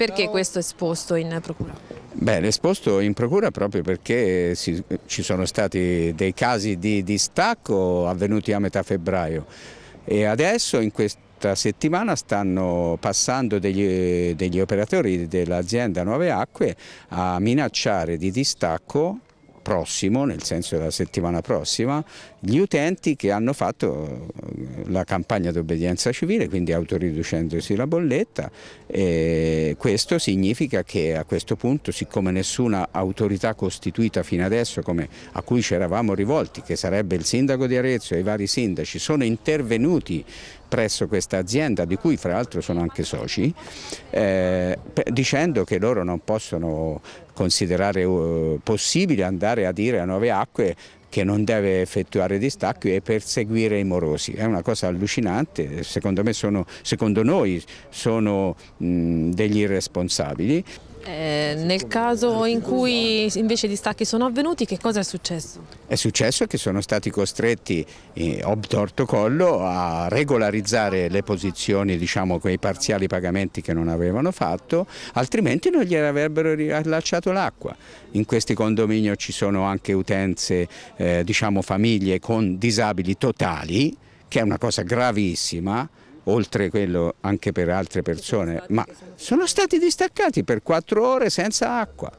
Perché questo è esposto in procura? Beh, l'esposto in procura proprio perché si, ci sono stati dei casi di distacco avvenuti a metà febbraio e adesso in questa settimana stanno passando degli, degli operatori dell'azienda Nuove Acque a minacciare di distacco prossimo, nel senso della settimana prossima, gli utenti che hanno fatto eh, la campagna d'obbedienza civile, quindi autoriducendosi la bolletta. E questo significa che a questo punto, siccome nessuna autorità costituita fino adesso a cui ci eravamo rivolti, che sarebbe il sindaco di Arezzo e i vari sindaci, sono intervenuti presso questa azienda di cui fra l'altro sono anche soci, eh, dicendo che loro non possono considerare uh, possibile andare a dire a Nove Acque che non deve effettuare distacchi e perseguire i morosi. È una cosa allucinante, secondo, sono, secondo noi sono mh, degli irresponsabili. Eh, nel caso in cui invece i distacchi sono avvenuti, che cosa è successo? È successo che sono stati costretti, eh, obtorto collo, a regolarizzare le posizioni, diciamo, quei parziali pagamenti che non avevano fatto, altrimenti non gli avrebbero rilasciato l'acqua. In questi condominio ci sono anche utenze, eh, diciamo famiglie con disabili totali, che è una cosa gravissima, oltre quello anche per altre persone, ma sono stati distaccati per quattro ore senza acqua.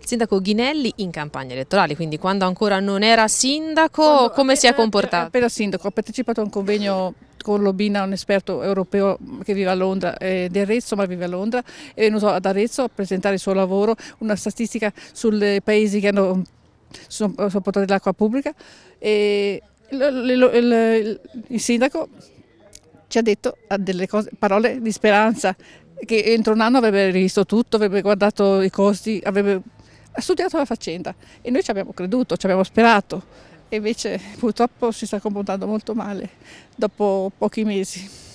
Il sindaco Ghinelli in campagna elettorale, quindi quando ancora non era sindaco, quando, come appena, si è comportato? Appena sindaco, ho partecipato a un convegno con Lobina, un esperto europeo che vive a Londra, eh, di Arezzo ma vive a Londra, è venuto ad Arezzo a presentare il suo lavoro, una statistica sui paesi che hanno sono, l'acqua pubblica e il, il, il, il sindaco ci ha detto delle cose, parole di speranza, che entro un anno avrebbe rivisto tutto, avrebbe guardato i costi, avrebbe studiato la faccenda e noi ci abbiamo creduto, ci abbiamo sperato e invece purtroppo si sta comportando molto male dopo pochi mesi.